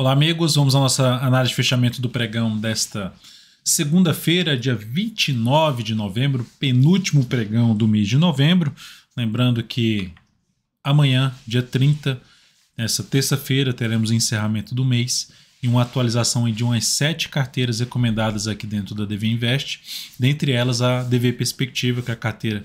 Olá, amigos. Vamos à nossa análise de fechamento do pregão desta segunda-feira, dia 29 de novembro, penúltimo pregão do mês de novembro. Lembrando que amanhã, dia 30, nessa terça-feira, teremos o encerramento do mês e uma atualização de umas sete carteiras recomendadas aqui dentro da DV Invest, dentre elas a DV Perspectiva, que é a carteira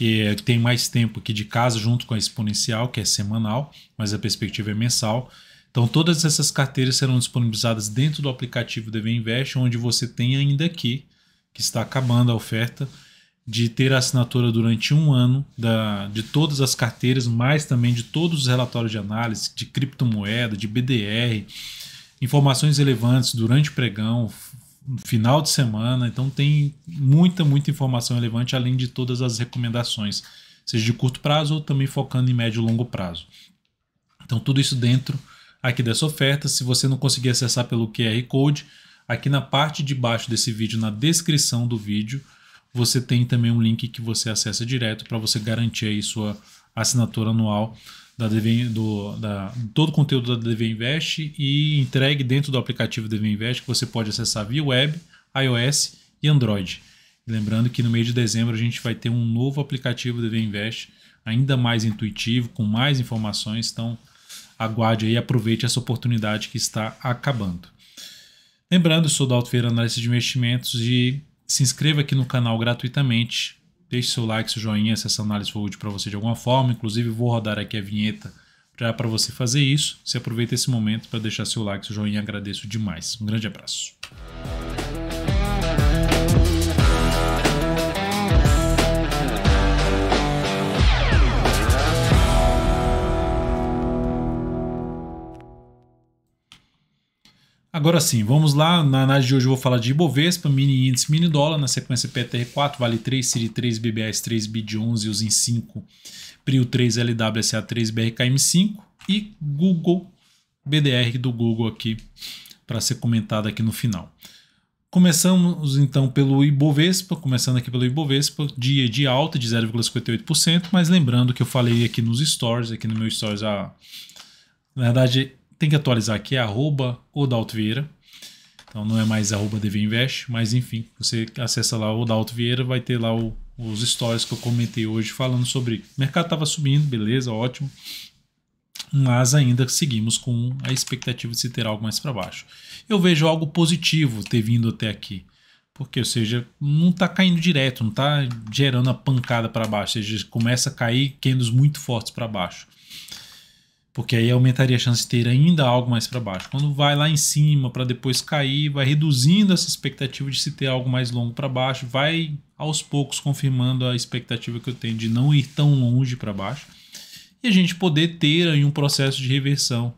é, que tem mais tempo aqui de casa, junto com a Exponencial, que é semanal, mas a perspectiva é mensal. Então, todas essas carteiras serão disponibilizadas dentro do aplicativo DV Invest, onde você tem ainda aqui, que está acabando a oferta, de ter a assinatura durante um ano da, de todas as carteiras, mais também de todos os relatórios de análise, de criptomoeda, de BDR, informações relevantes durante o pregão, final de semana. Então tem muita, muita informação relevante, além de todas as recomendações, seja de curto prazo ou também focando em médio e longo prazo. Então tudo isso dentro aqui dessa oferta. Se você não conseguir acessar pelo QR Code, aqui na parte de baixo desse vídeo, na descrição do vídeo, você tem também um link que você acessa direto para você garantir aí sua assinatura anual da DV, do, da, todo o conteúdo da DV Invest e entregue dentro do aplicativo DV Invest que você pode acessar via web, iOS e Android. Lembrando que no mês de dezembro a gente vai ter um novo aplicativo DV Invest, ainda mais intuitivo, com mais informações, então aguarde aí, aproveite essa oportunidade que está acabando. Lembrando, eu sou da Feira Análise de Investimentos e se inscreva aqui no canal gratuitamente. Deixe seu like, seu joinha se essa análise for útil para você de alguma forma. Inclusive, vou rodar aqui a vinheta para você fazer isso. Se aproveita esse momento para deixar seu like, seu joinha. Agradeço demais. Um grande abraço. Agora sim, vamos lá. Na análise de hoje eu vou falar de Ibovespa, mini índice, mini dólar. Na sequência, PTR4, Vale 3, Siri 3, BBS 3, BID 11, Usin 5, Prio 3, LWSA 3, BRKM 5 e Google, BDR do Google aqui para ser comentado aqui no final. Começamos então pelo Ibovespa, começando aqui pelo Ibovespa, dia de alta de 0,58%, mas lembrando que eu falei aqui nos stories, aqui no meu stories, a, na verdade tem que atualizar aqui, é arroba Odalto Vieira. Então não é mais arroba mas enfim, você acessa lá o Odalto Vieira, vai ter lá o, os stories que eu comentei hoje falando sobre o mercado estava subindo, beleza, ótimo. Mas ainda seguimos com a expectativa de se ter algo mais para baixo. Eu vejo algo positivo ter vindo até aqui. Porque, ou seja, não está caindo direto, não está gerando a pancada para baixo. Ou seja, começa a cair quenos muito fortes para baixo porque aí aumentaria a chance de ter ainda algo mais para baixo. Quando vai lá em cima para depois cair, vai reduzindo essa expectativa de se ter algo mais longo para baixo, vai aos poucos confirmando a expectativa que eu tenho de não ir tão longe para baixo e a gente poder ter aí um processo de reversão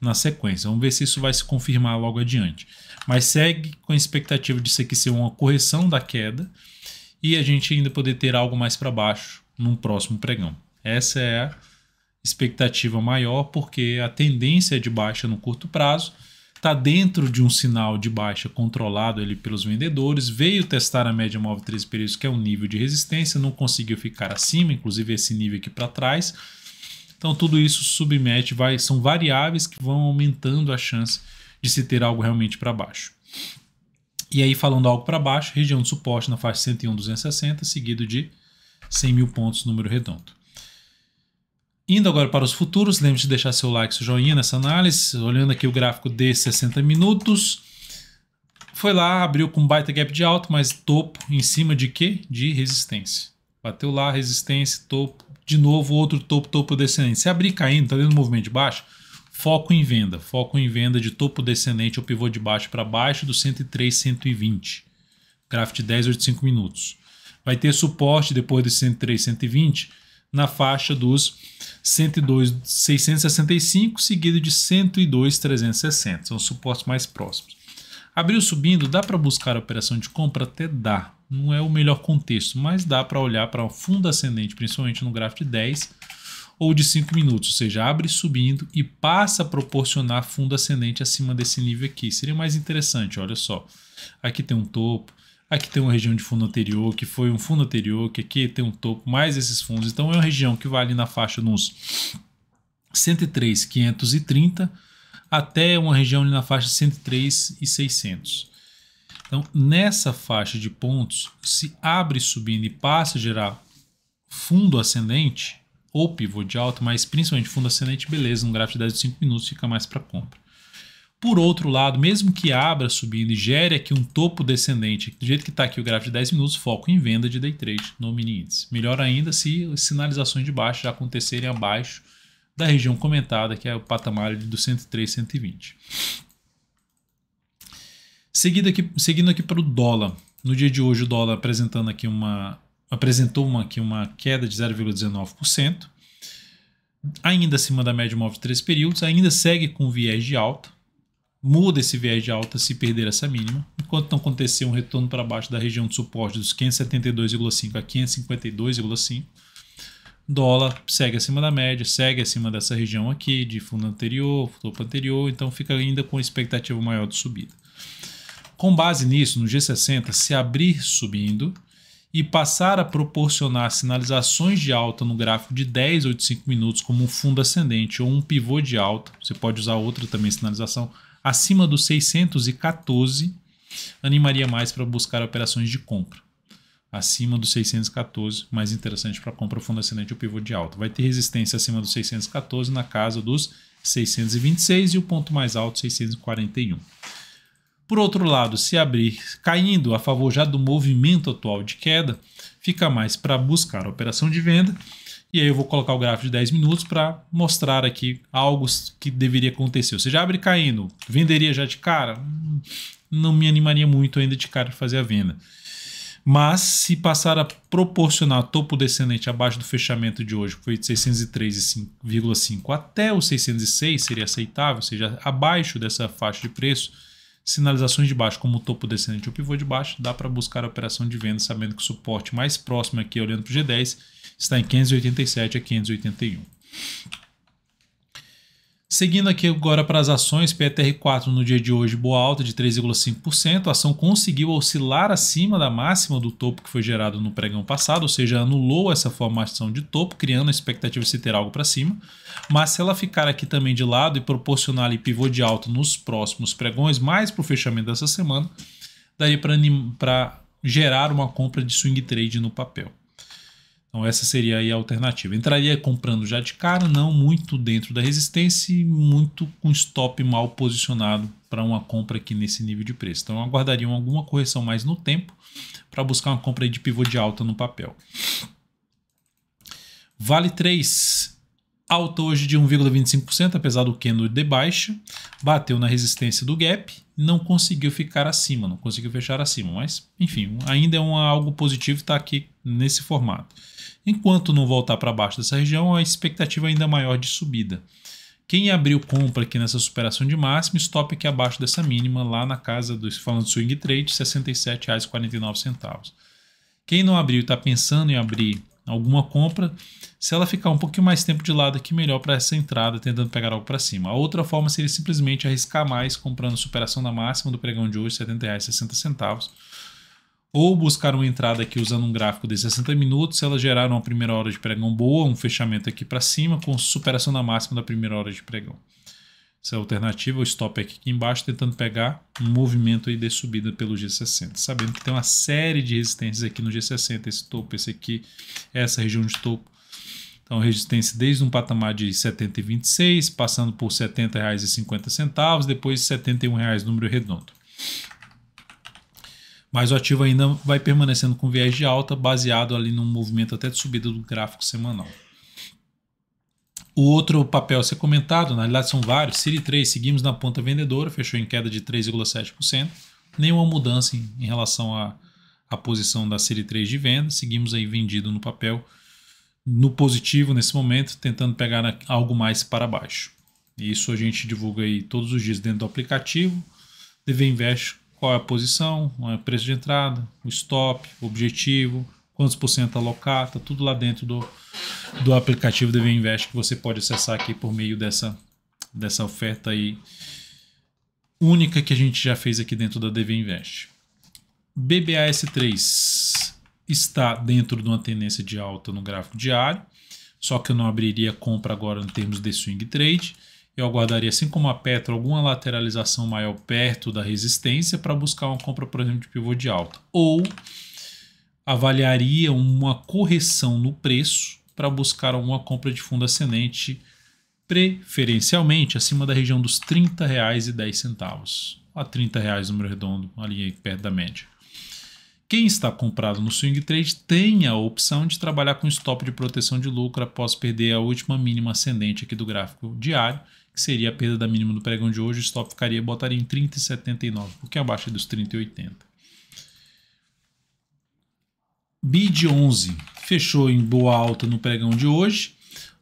na sequência. Vamos ver se isso vai se confirmar logo adiante. Mas segue com a expectativa de ser que ser uma correção da queda e a gente ainda poder ter algo mais para baixo num próximo pregão. Essa é a expectativa maior, porque a tendência é de baixa no curto prazo está dentro de um sinal de baixa controlado ali pelos vendedores, veio testar a média móvel 13 períodos, que é um nível de resistência, não conseguiu ficar acima, inclusive esse nível aqui para trás. Então tudo isso submete, vai, são variáveis que vão aumentando a chance de se ter algo realmente para baixo. E aí falando algo para baixo, região de suporte na faixa 101 260, seguido de 100 mil pontos número redondo. Indo agora para os futuros, lembre-se de deixar seu like, seu joinha nessa análise. Olhando aqui o gráfico de 60 minutos, foi lá, abriu com baita gap de alto, mas topo em cima de quê? De resistência. Bateu lá, resistência, topo, de novo outro topo, topo descendente. Se abrir caindo, tá vendo o movimento de baixo? Foco em venda, foco em venda de topo descendente ou pivô de baixo para baixo do 103, 120. Gráfico de 10, de 5 minutos. Vai ter suporte depois desse 103, 120 na faixa dos 102,665 seguido de 102,360. São os suportes mais próximos. Abriu subindo, dá para buscar a operação de compra? Até dá. Não é o melhor contexto, mas dá para olhar para o um fundo ascendente, principalmente no gráfico de 10 ou de 5 minutos, ou seja, abre subindo e passa a proporcionar fundo ascendente acima desse nível aqui. Seria mais interessante, olha só. Aqui tem um topo, Aqui tem uma região de fundo anterior, que foi um fundo anterior, que aqui tem um topo, mais esses fundos. Então é uma região que vale na faixa nos 103,530 até uma região na faixa 103,600. Então, nessa faixa de pontos, se abre subindo e passa a gerar fundo ascendente ou pivô de alta, mas principalmente fundo ascendente, beleza, um gráfico de 10 de 5 minutos fica mais para compra. Por outro lado, mesmo que abra subindo e gere aqui um topo descendente, do jeito que está aqui o gráfico de 10 minutos, foco em venda de day trade no mini índice. Melhor ainda se as sinalizações de baixo já acontecerem abaixo da região comentada, que é o patamar do 103, 120. Seguido aqui, seguindo aqui para o dólar. No dia de hoje, o dólar apresentando aqui uma, apresentou uma, aqui uma queda de 0,19%, ainda acima da média móvel de três períodos, ainda segue com viés de alta muda esse viés de alta se perder essa mínima, enquanto não acontecer um retorno para baixo da região de suporte dos 572,5 a 552,5. Dólar segue acima da média, segue acima dessa região aqui de fundo anterior, topo anterior, então fica ainda com expectativa maior de subida. Com base nisso, no G60, se abrir subindo, e passar a proporcionar sinalizações de alta no gráfico de 10 ou de 5 minutos como um fundo ascendente ou um pivô de alta, você pode usar outra também sinalização, acima dos 614, animaria mais para buscar operações de compra. Acima dos 614, mais interessante para compra fundo ascendente ou pivô de alta. Vai ter resistência acima dos 614 na casa dos 626 e o ponto mais alto 641. Por outro lado, se abrir caindo a favor já do movimento atual de queda, fica mais para buscar a operação de venda. E aí eu vou colocar o gráfico de 10 minutos para mostrar aqui algo que deveria acontecer. Você já abre caindo, venderia já de cara? Hum, não me animaria muito ainda de cara fazer a venda. Mas se passar a proporcionar topo descendente abaixo do fechamento de hoje, que foi de 603,5 até o 606, seria aceitável, ou seja, abaixo dessa faixa de preço, Sinalizações de baixo, como o topo descendente ou pivô de baixo, dá para buscar a operação de venda sabendo que o suporte mais próximo aqui, olhando para o G10, está em 587 a 581. Seguindo aqui agora para as ações, PTR4 no dia de hoje, boa alta de 3,5%. A ação conseguiu oscilar acima da máxima do topo que foi gerado no pregão passado, ou seja, anulou essa formação de topo, criando a expectativa de se ter algo para cima. Mas se ela ficar aqui também de lado e proporcionar ali pivô de alta nos próximos pregões, mais para o fechamento dessa semana, daria para gerar uma compra de swing trade no papel. Então essa seria a alternativa. Entraria comprando já de cara, não muito dentro da resistência e muito com stop mal posicionado para uma compra aqui nesse nível de preço. Então aguardariam alguma correção mais no tempo para buscar uma compra de pivô de alta no papel. Vale 3 Alta hoje de 1,25%, apesar do candle de baixa, bateu na resistência do gap, não conseguiu ficar acima, não conseguiu fechar acima, mas enfim, ainda é uma, algo positivo estar tá aqui nesse formato. Enquanto não voltar para baixo dessa região, a expectativa é ainda maior de subida. Quem abriu compra aqui nessa superação de máximo, stop aqui abaixo dessa mínima, lá na casa dos falando do swing trade, R$ 67,49. Quem não abriu e está pensando em abrir alguma compra. Se ela ficar um pouquinho mais tempo de lado aqui, melhor para essa entrada, tentando pegar algo para cima. A outra forma seria simplesmente arriscar mais, comprando superação da máxima do pregão de hoje, R$ 70,60. Ou buscar uma entrada aqui usando um gráfico de 60 minutos. Se ela gerar uma primeira hora de pregão boa, um fechamento aqui para cima, com superação da máxima da primeira hora de pregão essa é alternativa, o stop é aqui embaixo, tentando pegar um movimento aí de subida pelo G60. Sabendo que tem uma série de resistências aqui no G60, esse topo, esse aqui, essa região de topo. Então, resistência desde um patamar de R$ 70,26, passando por R$ 70,50, depois R$ 71,00, número redondo. Mas o ativo ainda vai permanecendo com viés de alta, baseado ali num movimento até de subida do gráfico semanal. O outro papel a ser comentado, na realidade são vários, Siri 3 seguimos na ponta vendedora, fechou em queda de 3,7%, nenhuma mudança em, em relação à, à posição da Siri 3 de venda, seguimos aí vendido no papel, no positivo nesse momento, tentando pegar na, algo mais para baixo. Isso a gente divulga aí todos os dias dentro do aplicativo, DV Invest, qual é a posição, é o preço de entrada, o stop, o objetivo, quantos por cento alocar, tá tudo lá dentro do, do aplicativo DV Invest que você pode acessar aqui por meio dessa, dessa oferta aí única que a gente já fez aqui dentro da DV Invest. BBAS3 está dentro de uma tendência de alta no gráfico diário, só que eu não abriria compra agora em termos de swing trade. Eu aguardaria, assim como a Petro, alguma lateralização maior perto da resistência para buscar uma compra, por exemplo, de pivô de alta. Ou avaliaria uma correção no preço para buscar alguma compra de fundo ascendente, preferencialmente acima da região dos R$ 30,10, a R$ 30,00 número redondo, ali perto da média. Quem está comprado no swing trade tem a opção de trabalhar com stop de proteção de lucro após perder a última mínima ascendente aqui do gráfico diário, que seria a perda da mínima do pregão de hoje, o stop ficaria botaria em 30,79, porque abaixo dos 30,80. BID 11 fechou em boa alta no pregão de hoje,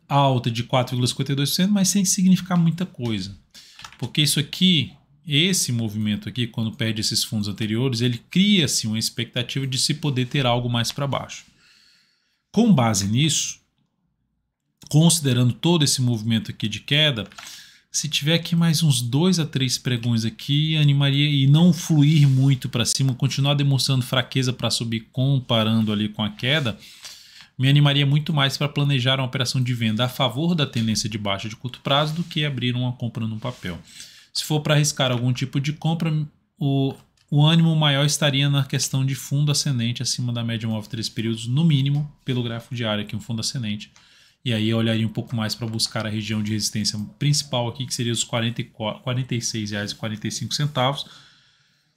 alta de 4,52%, mas sem significar muita coisa. Porque isso aqui, esse movimento aqui, quando perde esses fundos anteriores, ele cria-se uma expectativa de se poder ter algo mais para baixo. Com base nisso, considerando todo esse movimento aqui de queda, se tiver aqui mais uns dois a três pregões aqui, animaria e não fluir muito para cima, continuar demonstrando fraqueza para subir, comparando ali com a queda, me animaria muito mais para planejar uma operação de venda a favor da tendência de baixa de curto prazo do que abrir uma compra num papel. Se for para arriscar algum tipo de compra, o, o ânimo maior estaria na questão de fundo ascendente acima da média móvel 3 períodos, no mínimo, pelo gráfico diário aqui, um fundo ascendente e aí eu olharia um pouco mais para buscar a região de resistência principal aqui, que seria os R$ 46,45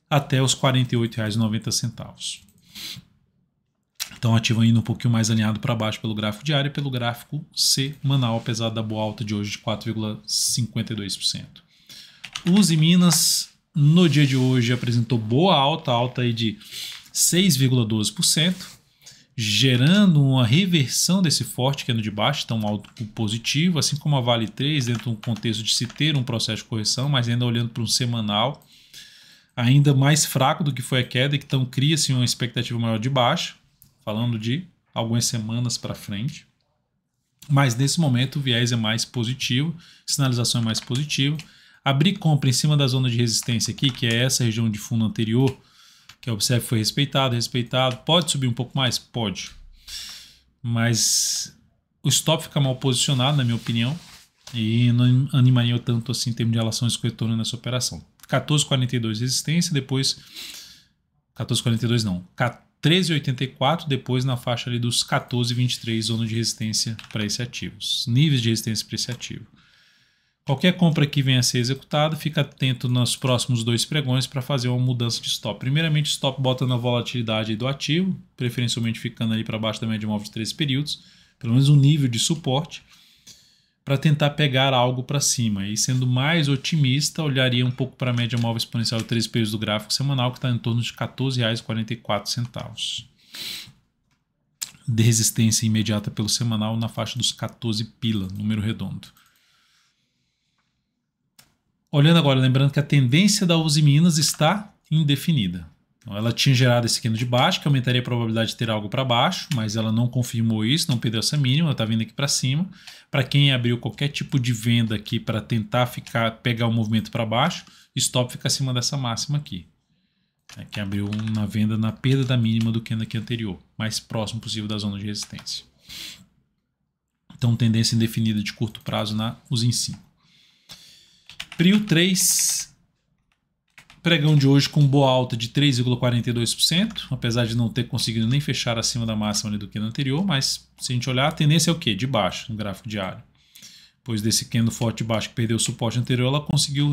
até os R$ 48,90. Então ativo ainda um pouquinho mais alinhado para baixo pelo gráfico diário e pelo gráfico semanal, apesar da boa alta de hoje de 4,52%. e Minas no dia de hoje apresentou boa alta, alta aí de 6,12% gerando uma reversão desse forte que é no de baixo, então um alto positivo, assim como a Vale 3, dentro de um contexto de se ter um processo de correção, mas ainda olhando para um semanal ainda mais fraco do que foi a queda, então cria-se uma expectativa maior de baixo, falando de algumas semanas para frente. Mas nesse momento o viés é mais positivo, sinalização é mais positiva. Abrir compra em cima da zona de resistência aqui, que é essa região de fundo anterior, que a Observe foi respeitado, respeitado. Pode subir um pouco mais? Pode. Mas o stop fica mal posicionado, na minha opinião, e não animaria eu tanto assim em termos de relação risco retorno nessa operação. 14,42 resistência, depois 14,42 não, 13,84, depois na faixa ali dos 14,23 zona de resistência para esse ativo, níveis de resistência para esse ativo. Qualquer compra que venha a ser executada, fica atento nos próximos dois pregões para fazer uma mudança de stop. Primeiramente, stop botando a volatilidade do ativo, preferencialmente ficando ali para baixo da média móvel de três períodos, pelo menos um nível de suporte, para tentar pegar algo para cima. E sendo mais otimista, olharia um pouco para a média móvel exponencial de três períodos do gráfico semanal, que está em torno de R$ 14,44 de resistência imediata pelo semanal na faixa dos 14 pila, número redondo. Olhando agora, lembrando que a tendência da Uzi Minas está indefinida. Então, ela tinha gerado esse quino de baixo, que aumentaria a probabilidade de ter algo para baixo, mas ela não confirmou isso, não perdeu essa mínima, ela está vindo aqui para cima. Para quem abriu qualquer tipo de venda aqui para tentar ficar pegar o movimento para baixo, stop fica acima dessa máxima aqui. Né, que abriu na venda na perda da mínima do candle aqui anterior, mais próximo possível da zona de resistência. Então, tendência indefinida de curto prazo na Usin 5. Prio 3, pregão de hoje com boa alta de 3,42%, apesar de não ter conseguido nem fechar acima da máxima do que no anterior, mas se a gente olhar, a tendência é o quê? De baixo no gráfico diário. Depois desse candle forte de baixo que perdeu o suporte anterior, ela conseguiu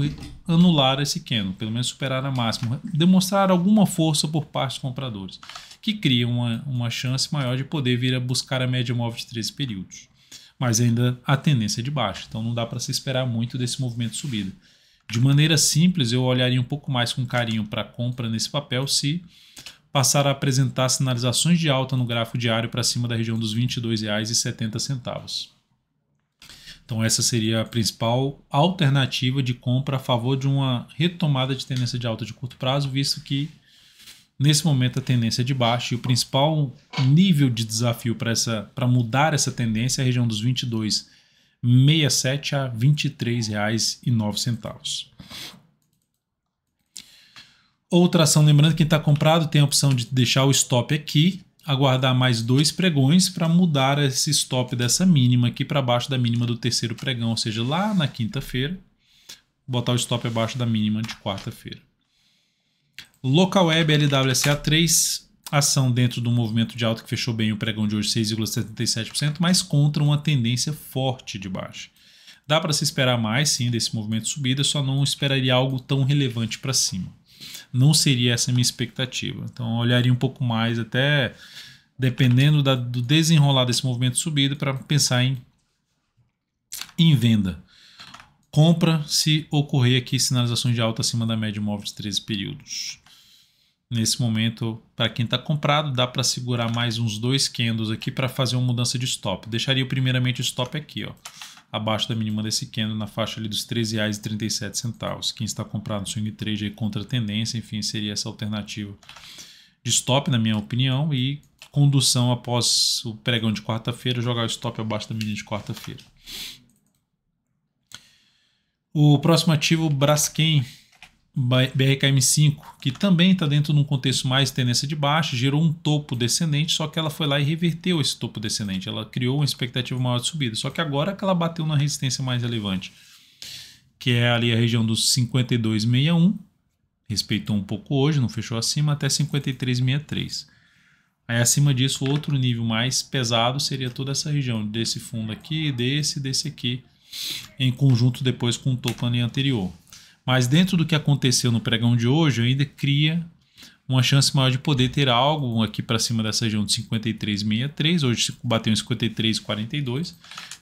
anular esse candle, pelo menos superar a máxima, demonstrar alguma força por parte dos compradores, que cria uma, uma chance maior de poder vir a buscar a média móvel de 13 períodos mas ainda a tendência de baixa. Então não dá para se esperar muito desse movimento de subida. De maneira simples, eu olharia um pouco mais com carinho para a compra nesse papel se passar a apresentar sinalizações de alta no gráfico diário para cima da região dos R$ 22,70. Então essa seria a principal alternativa de compra a favor de uma retomada de tendência de alta de curto prazo, visto que Nesse momento a tendência é de baixo e o principal nível de desafio para mudar essa tendência é a região dos R$ 22,67 a R$ 23,09. Outra ação, lembrando, quem está comprado tem a opção de deixar o stop aqui, aguardar mais dois pregões para mudar esse stop dessa mínima aqui para baixo da mínima do terceiro pregão, ou seja, lá na quinta-feira, botar o stop abaixo da mínima de quarta-feira. Local Web LWSA3, ação dentro do movimento de alta que fechou bem o pregão de hoje 6,77%, mas contra uma tendência forte de baixa. Dá para se esperar mais, sim, desse movimento de subida, só não esperaria algo tão relevante para cima. Não seria essa a minha expectativa. Então, olharia um pouco mais, até dependendo da, do desenrolar desse movimento de subida, para pensar em, em venda. Compra se ocorrer aqui sinalizações de alta acima da média móvel de 13 períodos. Nesse momento, para quem está comprado, dá para segurar mais uns dois candles aqui para fazer uma mudança de stop. Deixaria primeiramente o stop aqui, ó, abaixo da mínima desse candle, na faixa ali dos R$13,37. Quem está comprado no swing trade aí contra a tendência, enfim, seria essa alternativa de stop, na minha opinião, e condução após o pregão de quarta-feira, jogar o stop abaixo da mínima de quarta-feira. O próximo ativo, Braskem, BRKM5, que também está dentro de um contexto mais tendência de baixa, gerou um topo descendente, só que ela foi lá e reverteu esse topo descendente. Ela criou uma expectativa maior de subida, só que agora que ela bateu na resistência mais relevante, que é ali a região dos 52,61, respeitou um pouco hoje, não fechou acima, até 53,63. Aí acima disso, outro nível mais pesado seria toda essa região, desse fundo aqui, desse, desse aqui, em conjunto depois com o topo anterior. Mas dentro do que aconteceu no pregão de hoje, eu ainda cria uma chance maior de poder ter algo aqui para cima dessa região de 53,63. Hoje bateu em 53,42.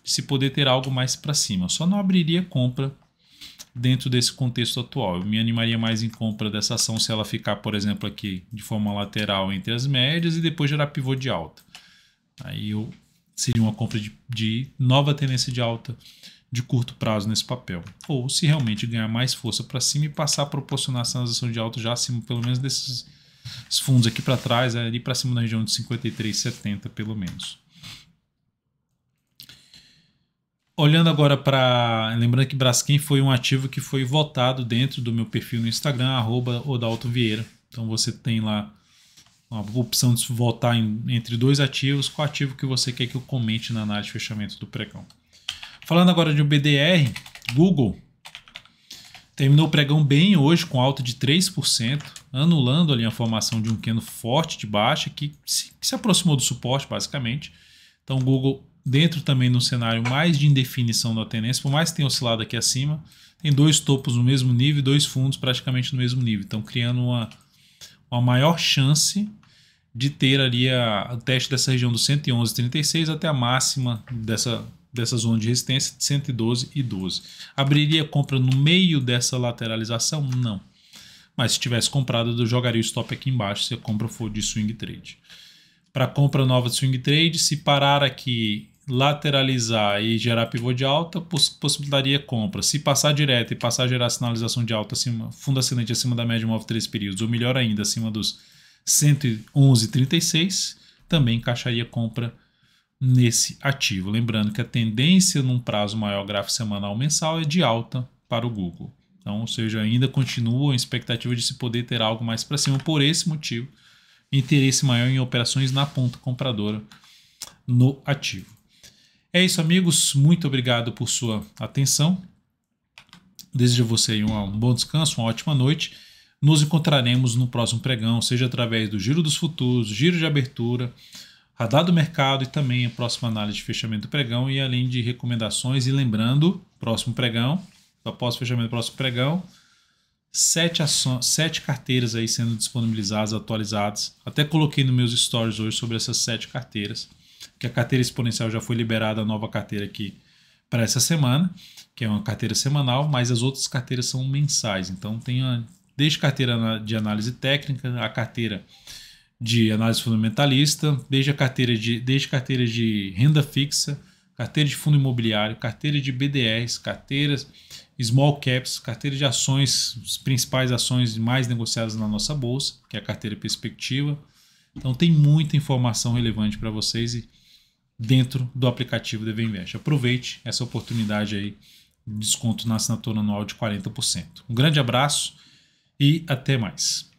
Se poder ter algo mais para cima. Só não abriria compra dentro desse contexto atual. Eu me animaria mais em compra dessa ação se ela ficar, por exemplo, aqui de forma lateral entre as médias e depois gerar pivô de alta. Aí eu seria uma compra de, de nova tendência de alta de curto prazo nesse papel. Ou se realmente ganhar mais força para cima e passar a proporcionar essa transação de alto já acima, pelo menos desses fundos aqui para trás, é ali para cima na região de 53,70 pelo menos. Olhando agora para. Lembrando que Braskem foi um ativo que foi votado dentro do meu perfil no Instagram, arroba Odalto Vieira. Então você tem lá a opção de votar em, entre dois ativos, qual ativo que você quer que eu comente na análise de fechamento do pregão. Falando agora de BDR, Google terminou o pregão bem hoje com alta de 3%, anulando ali a formação de um queno forte de baixa que se, que se aproximou do suporte basicamente. Então Google dentro também num cenário mais de indefinição da tendência, por mais que tenha oscilado aqui acima, tem dois topos no mesmo nível e dois fundos praticamente no mesmo nível. Então, criando uma, uma maior chance de ter ali a, o teste dessa região do 111,36 até a máxima dessa dessa zona de resistência, 112 e 12. Abriria compra no meio dessa lateralização? Não. Mas se tivesse comprado, eu jogaria o stop aqui embaixo se a compra for de swing trade. Para compra nova de swing trade, se parar aqui, lateralizar e gerar pivô de alta, poss possibilitaria compra. Se passar direto e passar a gerar sinalização de alta acima, fundo ascendente acima da média móvel 3 períodos, ou melhor ainda, acima dos 111,36, também encaixaria compra nesse ativo. Lembrando que a tendência num prazo maior gráfico semanal mensal é de alta para o Google. Então, ou seja, ainda continua a expectativa de se poder ter algo mais para cima. Por esse motivo, interesse maior em operações na ponta compradora no ativo. É isso, amigos. Muito obrigado por sua atenção. Desejo a você um bom descanso, uma ótima noite. Nos encontraremos no próximo pregão, seja através do giro dos futuros, giro de abertura radar do mercado e também a próxima análise de fechamento do pregão e além de recomendações. E lembrando, próximo pregão, após o fechamento do próximo pregão, sete, ações, sete carteiras aí sendo disponibilizadas, atualizadas. Até coloquei nos meus stories hoje sobre essas sete carteiras, que a carteira exponencial já foi liberada, a nova carteira aqui para essa semana, que é uma carteira semanal, mas as outras carteiras são mensais. Então tem a, desde carteira de análise técnica, a carteira de análise fundamentalista, desde a carteira de, desde carteira de renda fixa, carteira de fundo imobiliário, carteira de BDRs, carteiras small caps, carteira de ações, as principais ações mais negociadas na nossa bolsa, que é a carteira perspectiva. Então tem muita informação relevante para vocês dentro do aplicativo da Invest. Aproveite essa oportunidade aí, desconto na assinatura anual de 40%. Um grande abraço e até mais.